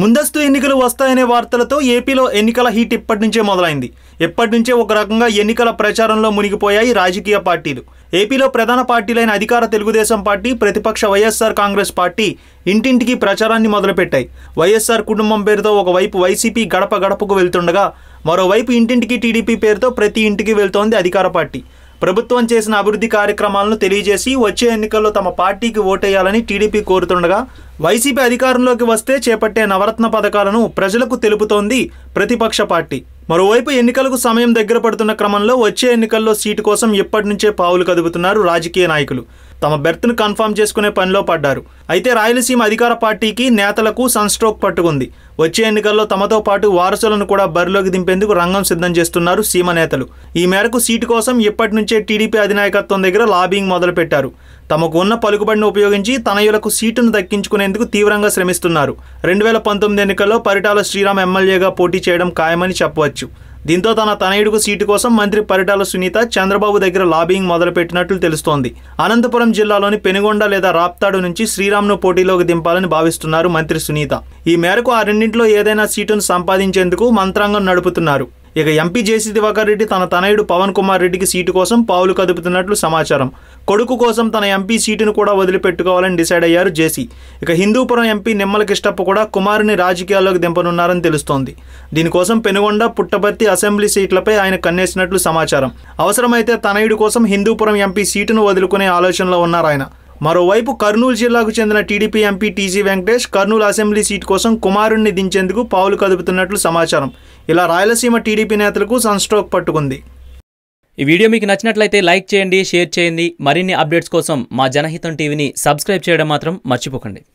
ముందస్తు ఎన్నికలు వస్తాయనే వార్తలతో ఏపీలో ఎన్నికల హీట్ ఇప్పటి నుంచే మొదలైంది ఎప్పటి నుంచే ఒక రకంగా ఎన్నికల ప్రచారంలో మునిగిపోయాయి రాజకీయ పార్టీలు ఏపీలో ప్రధాన పార్టీలైన అధికార తెలుగుదేశం పార్టీ ప్రతిపక్ష వైఎస్ఆర్ కాంగ్రెస్ పార్టీ ఇంటింటికి ప్రచారాన్ని మొదలుపెట్టాయి వైఎస్ఆర్ కుటుంబం పేరుతో ఒకవైపు వైసీపీ గడప గడపకు వెళ్తుండగా మరోవైపు ఇంటింటికి టీడీపీ పేరుతో ప్రతి ఇంటికి వెళ్తోంది అధికార పార్టీ ప్రభుత్వం చేసిన అభివృద్ధి కార్యక్రమాలను తెలియజేసి వచ్చే ఎన్నికల్లో తమ పార్టీకి ఓటేయాలని టీడీపీ కోరుతుండగా వైసీపీ అధికారంలోకి వస్తే చేపట్టే నవరత్న పథకాలను ప్రజలకు తెలుపుతోంది ప్రతిపక్ష పార్టీ మరోవైపు ఎన్నికలకు సమయం దగ్గర పడుతున్న క్రమంలో వచ్చే ఎన్నికల్లో సీటు కోసం ఎప్పటి నుంచే పావులు కదుపుతున్నారు రాజకీయ నాయకులు తమ బెర్త్ను కన్ఫర్మ్ చేసుకునే పనిలో పడ్డారు అయితే రాయలసీమ అధికార పార్టీకి నేతలకు సన్ స్ట్రోక్ పట్టుకుంది వచ్చే ఎన్నికల్లో తమతో పాటు వారసులను కూడా బరిలోకి దింపేందుకు రంగం సిద్ధం చేస్తున్నారు సీమ నేతలు ఈ మేరకు సీటు కోసం ఇప్పటి నుంచే టీడీపీ అధినాయకత్వం దగ్గర లాబింగ్ మొదలుపెట్టారు తమకు ఉన్న పలుకుబడిని ఉపయోగించి తనయులకు సీటును దక్కించుకునేందుకు తీవ్రంగా శ్రమిస్తున్నారు రెండు వేల పంతొమ్మిది ఎన్నికల్లో పరిటాల శ్రీరామ్ ఎమ్మెల్యేగా పోటీ చేయడం ఖాయమని చెప్పవచ్చు దీంతో తన తనయుడుకు సీటు కోసం మంత్రి పరిటాల సునీత చంద్రబాబు దగ్గర లాబింగ్ మొదలుపెట్టినట్లు తెలుస్తోంది అనంతపురం జిల్లాలోని పెనుగొండ లేదా రాప్తాడు నుంచి శ్రీరామ్ను పోటీలోకి దింపాలని భావిస్తున్నారు మంత్రి సునీత ఈ మేరకు ఆ రెండింటిలో ఏదైనా సీటును సంపాదించేందుకు మంత్రాంగం నడుపుతున్నారు ఇక ఎంపీ జేసీ దివాకర్ రెడ్డి తన తనయుడు పవన్ కుమార్ రెడ్డికి సీటు కోసం పావులు కదుపుతున్నట్లు సమాచారం కొడుకు కోసం తన ఎంపీ సీటును కూడా వదిలిపెట్టుకోవాలని డిసైడ్ అయ్యారు జేసీ ఇక హిందూపురం ఎంపీ నిమ్మల కిష్టప్ప కూడా కుమారుని రాజకీయాల్లోకి దింపనున్నారని తెలుస్తోంది దీనికోసం పెనుగొండ పుట్టపర్తి అసెంబ్లీ సీట్లపై ఆయన కన్నేసినట్లు సమాచారం అవసరమైతే తనయుడు కోసం హిందూపురం ఎంపీ సీటును వదులుకునే ఆలోచనలో ఉన్నారు ఆయన మరోవైపు కర్నూలు జిల్లాకు చెందిన TDP MP TG Venkatesh Kurnool assembly seat కోసం కుమారుణ్ణి దించేందుకు పావులు కదుపుతున్నట్లు సమాచారం ఇలా రాయలసీమ టీడీపీ నేతలకు సన్స్ట్రోక్ పట్టుకుంది ఈ వీడియో మీకు నచ్చినట్లయితే లైక్ చేయండి షేర్ చేయండి మరిన్ని అప్డేట్స్ కోసం మా జనహితం టీవీని సబ్స్క్రైబ్ చేయడం మాత్రం మర్చిపోకండి